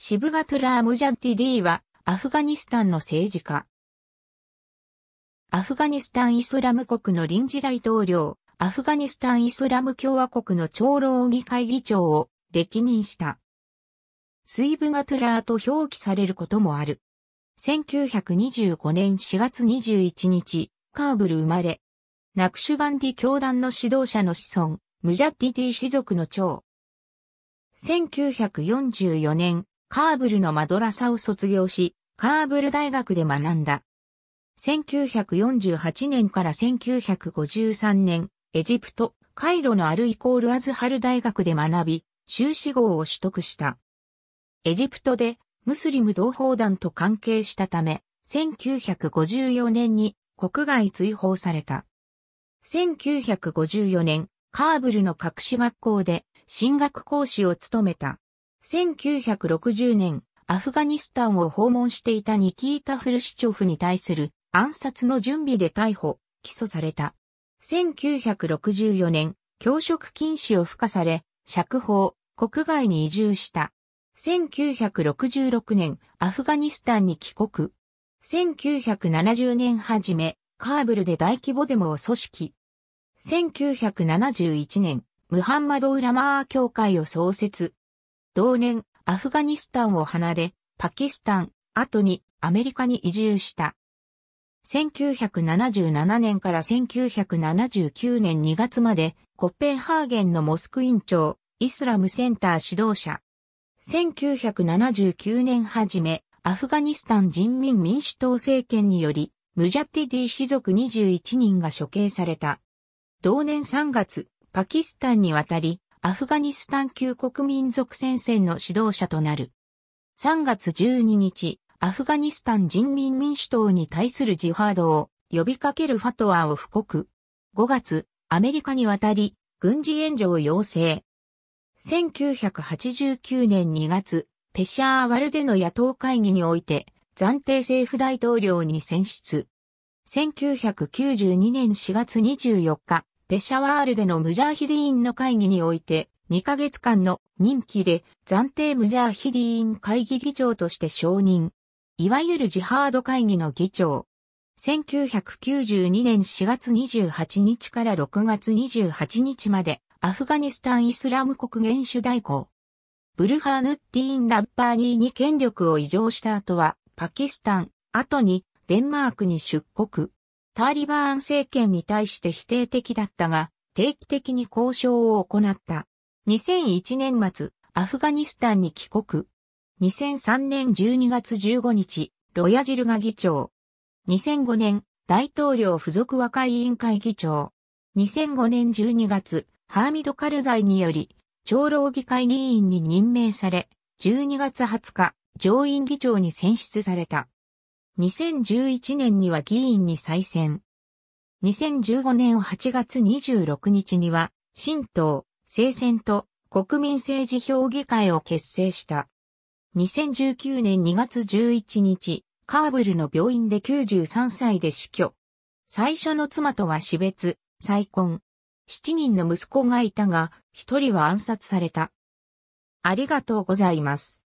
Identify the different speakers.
Speaker 1: シブガトラー・ムジャッティ・ディは、アフガニスタンの政治家。アフガニスタン・イスラム国の臨時大統領、アフガニスタン・イスラム共和国の長老議会議長を歴任した。スイブガトラーと表記されることもある。1925年4月21日、カーブル生まれ。ナクシュバンディ教団の指導者の子孫、ムジャッディディ氏族の長。1944年、カーブルのマドラサを卒業し、カーブル大学で学んだ。1948年から1953年、エジプト、カイロのアルイコールアズハル大学で学び、修士号を取得した。エジプトでムスリム同胞団と関係したため、1954年に国外追放された。1954年、カーブルの隠し学校で進学講師を務めた。1960年、アフガニスタンを訪問していたニキータ・フルシチョフに対する暗殺の準備で逮捕、起訴された。1964年、教職禁止を付加され、釈放、国外に移住した。1966年、アフガニスタンに帰国。1970年初め、カーブルで大規模デモを組織。1971年、ムハンマド・ウラマー教会を創設。同年、アフガニスタンを離れ、パキスタン、後にアメリカに移住した。1977年から1979年2月まで、コッペンハーゲンのモスク委員長、イスラムセンター指導者。1979年初め、アフガニスタン人民民主党政権により、ムジャティディ氏族21人が処刑された。同年3月、パキスタンに渡り、アフガニスタン旧国民族戦線の指導者となる。3月12日、アフガニスタン人民民主党に対するジハードを呼びかけるファトワを布告。5月、アメリカに渡り、軍事援助を要請。1989年2月、ペシャーワルデの野党会議において、暫定政府大統領に選出。1992年4月24日、ペシャワールでのムジャーヒディーンの会議において、2ヶ月間の任期で暫定ムジャーヒディーン会議議長として承認。いわゆるジハード会議の議長。1992年4月28日から6月28日まで、アフガニスタンイスラム国元首代行。ブルハーヌッティーン・ラッパーニーに権力を移譲した後は、パキスタン、後にデンマークに出国。ターリバーン政権に対して否定的だったが、定期的に交渉を行った。2001年末、アフガニスタンに帰国。2003年12月15日、ロヤジルが議長。2005年、大統領付属和解委員会議長。2005年12月、ハーミド・カルザイにより、長老議会議員に任命され、12月20日、上院議長に選出された。2011年には議員に再選。2015年8月26日には、新党、政選と国民政治評議会を結成した。2019年2月11日、カーブルの病院で93歳で死去。最初の妻とは死別、再婚。7人の息子がいたが、1人は暗殺された。ありがとうございます。